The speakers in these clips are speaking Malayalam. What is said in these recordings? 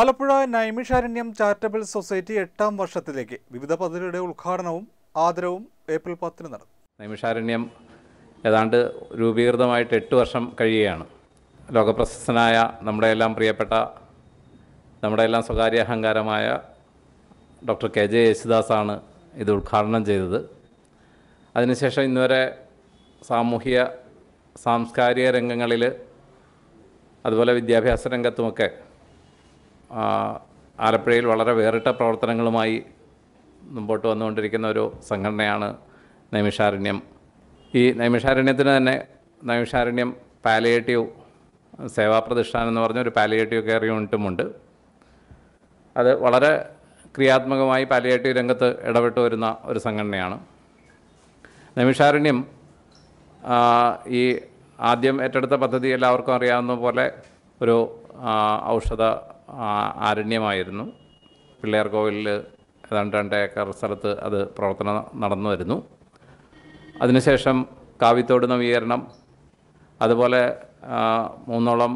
ആലപ്പുഴ നൈമിഷാരണ്യം ചാരിറ്റബിൾ സൊസൈറ്റി എട്ടാം വർഷത്തിലേക്ക് വിവിധ പദ്ധതിയുടെ ഉദ്ഘാടനവും ആദരവും ഏപ്രിൽ പത്തിന് നടന്നു നൈമിഷാരണ്യം ഏതാണ്ട് രൂപീകൃതമായിട്ട് എട്ട് വർഷം കഴിയുകയാണ് ലോകപ്രശസ്തനായ നമ്മുടെ എല്ലാം പ്രിയപ്പെട്ട നമ്മുടെ എല്ലാം സ്വകാര്യ അഹങ്കാരമായ ഡോക്ടർ കെ ജെ യേശുദാസാണ് ഇത് ഉദ്ഘാടനം ചെയ്തത് അതിനുശേഷം ഇന്നുവരെ സാമൂഹിക സാംസ്കാരിക രംഗങ്ങളിൽ അതുപോലെ വിദ്യാഭ്യാസ രംഗത്തുമൊക്കെ ആലപ്പുഴയിൽ വളരെ വേറിട്ട പ്രവർത്തനങ്ങളുമായി മുമ്പോട്ട് വന്നുകൊണ്ടിരിക്കുന്ന ഒരു സംഘടനയാണ് നൈമിഷാരണ്യം ഈ നൈമിഷാരണ്യത്തിന് തന്നെ നൈമിഷാരണ്യം പാലിയേറ്റീവ് പ്രതിഷ്ഠാനം എന്ന് പറഞ്ഞ ഒരു പാലിയേറ്റീവ് കെയർ യൂണിറ്റുമുണ്ട് അത് വളരെ ക്രിയാത്മകമായി പാലിയേറ്റീവ് രംഗത്ത് ഇടപെട്ട് വരുന്ന ഒരു സംഘടനയാണ് നൈമിഷാരണ്യം ഈ ആദ്യം ഏറ്റെടുത്ത പദ്ധതി എല്ലാവർക്കും അറിയാവുന്ന പോലെ ഒരു ഔഷധ ആരണ്യമായിരുന്നു പിള്ളേർ കോവിലിൽ ഏതാണ്ട് രണ്ട് ഏക്കർ സ്ഥലത്ത് അത് പ്രവർത്തനം നടന്നു വരുന്നു അതിനുശേഷം കാവിത്തോട് നവീകരണം അതുപോലെ മൂന്നോളം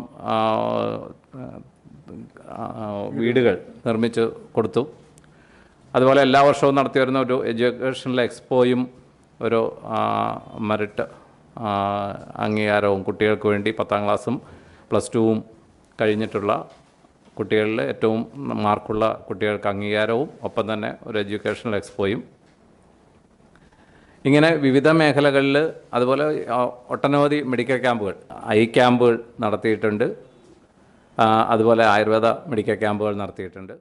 വീടുകൾ നിർമ്മിച്ച് കൊടുത്തു അതുപോലെ എല്ലാ വർഷവും നടത്തി വരുന്ന ഒരു എഡ്യൂക്കേഷണൽ എക്സ്പോയും ഒരു മെറിറ്റ് അംഗീകാരവും കുട്ടികൾക്ക് വേണ്ടി പത്താം ക്ലാസ്സും പ്ലസ് ടുവും കഴിഞ്ഞിട്ടുള്ള കുട്ടികളിൽ ഏറ്റവും മാർക്കുള്ള കുട്ടികൾക്ക് അംഗീകാരവും ഒപ്പം തന്നെ ഒരു എഡ്യൂക്കേഷണൽ എക്സ്പോയും ഇങ്ങനെ വിവിധ മേഖലകളിൽ അതുപോലെ ഒട്ടനവധി മെഡിക്കൽ ക്യാമ്പുകൾ ഐ ക്യാമ്പുകൾ നടത്തിയിട്ടുണ്ട് അതുപോലെ ആയുർവേദ മെഡിക്കൽ ക്യാമ്പുകൾ നടത്തിയിട്ടുണ്ട്